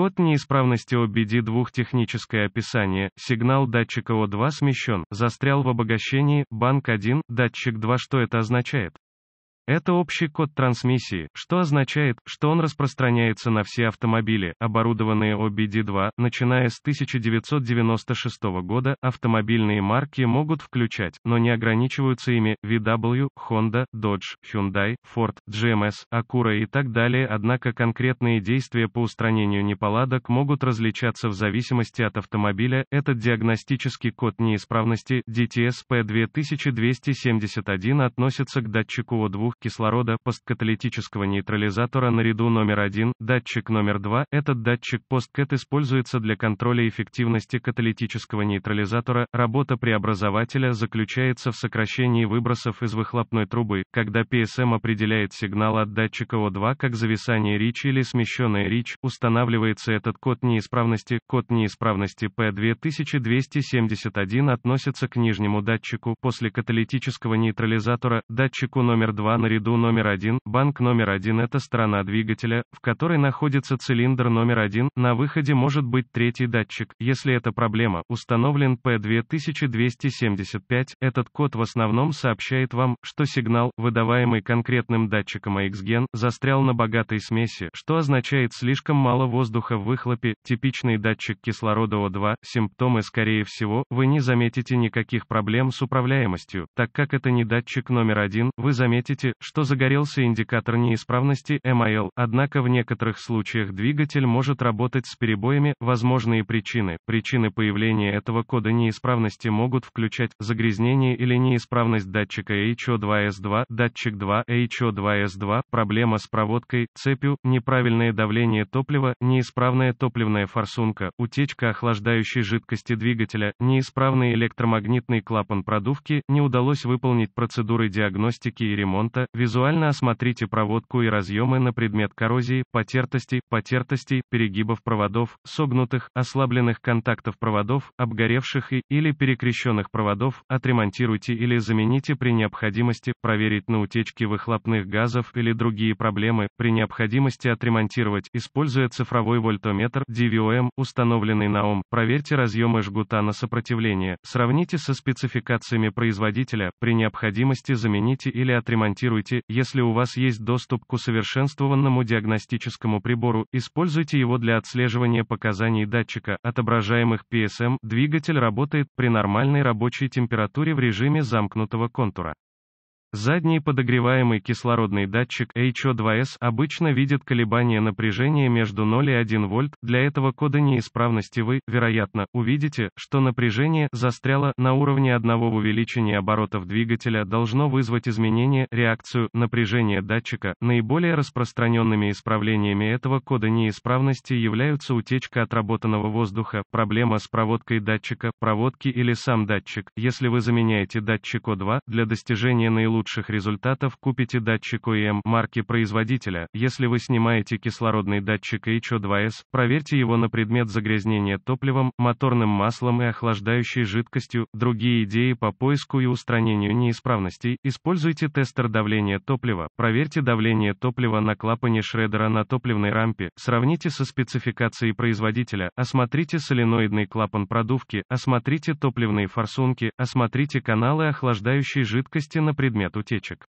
Код неисправности OBD2 техническое описание, сигнал датчика О2 смещен, застрял в обогащении, банк 1, датчик 2 что это означает? Это общий код трансмиссии, что означает, что он распространяется на все автомобили, оборудованные OBD2, начиная с 1996 года, автомобильные марки могут включать, но не ограничиваются ими, VW, Honda, Dodge, Hyundai, Ford, GMS, эм Acura и так далее, однако конкретные действия по устранению неполадок могут различаться в зависимости от автомобиля, этот диагностический код неисправности, DTS-P2271 относится к датчику О2, кислорода, посткаталитического нейтрализатора наряду номер один датчик номер два Этот датчик посткат используется для контроля эффективности каталитического нейтрализатора. Работа преобразователя заключается в сокращении выбросов из выхлопной трубы, когда PSM определяет сигнал от датчика о 2 как зависание речи или смещенная речь, устанавливается этот код неисправности. Код неисправности P2271 относится к нижнему датчику после каталитического нейтрализатора, датчику номер 2 наряду номер один, банк номер один это сторона двигателя, в которой находится цилиндр номер один, на выходе может быть третий датчик, если это проблема, установлен P2275, этот код в основном сообщает вам, что сигнал, выдаваемый конкретным датчиком AXGen, застрял на богатой смеси, что означает слишком мало воздуха в выхлопе, типичный датчик кислорода О2, симптомы скорее всего, вы не заметите никаких проблем с управляемостью, так как это не датчик номер один, вы заметите, результате, что загорелся индикатор неисправности MIL, однако в некоторых случаях двигатель может работать с перебоями, возможные причины. Причины появления этого кода неисправности могут включать загрязнение или неисправность датчика HO2S2, датчик 2 HO2S2, проблема с проводкой, цепью, неправильное давление топлива, неисправная топливная форсунка, утечка охлаждающей жидкости двигателя, неисправный электромагнитный клапан продувки, не удалось выполнить процедуры диагностики и ремонта, пожалуйста, визуально осмотрите проводку и разъемы на предмет коррозии, потертости, потертостей, перегибов проводов, согнутых, ослабленных контактов проводов, обгоревших и или перекрещенных проводов, отремонтируйте или замените при необходимости, проверить на утечки выхлопных газов или другие проблемы, при необходимости отремонтировать, используя цифровой вольтометр, DVOM, установленный на ОМ, проверьте разъемы жгута на сопротивление, сравните со спецификациями производителя, при необходимости замените или отремонтируйте экспериментируйте, если у вас есть доступ к усовершенствованному диагностическому прибору, используйте его для отслеживания показаний датчика, отображаемых PSM, двигатель работает при нормальной рабочей температуре в режиме замкнутого контура. Задний подогреваемый кислородный датчик HO2S обычно видит колебания напряжения между 0 и 1 вольт, для этого кода неисправности вы, вероятно, увидите, что напряжение застряло на уровне одного в увеличении оборотов двигателя должно вызвать изменение, реакцию, напряжения датчика. Наиболее распространенными исправлениями этого кода неисправности являются утечка отработанного воздуха, проблема с проводкой датчика, проводки или сам датчик. Если вы заменяете датчик O2 для достижения наилучшего лучших результатов купите датчик ОЭМ марки производителя. Если вы снимаете кислородный датчик HO2S, проверьте его на предмет загрязнения топливом, моторным маслом и охлаждающей жидкостью. Другие идеи по поиску и устранению неисправностей. Используйте тестер давления топлива. Проверьте давление топлива на клапане шредера на топливной рампе. Сравните со спецификацией производителя. Осмотрите соленоидный клапан продувки. Осмотрите топливные форсунки. Осмотрите каналы охлаждающей жидкости на предмет ряд утечек.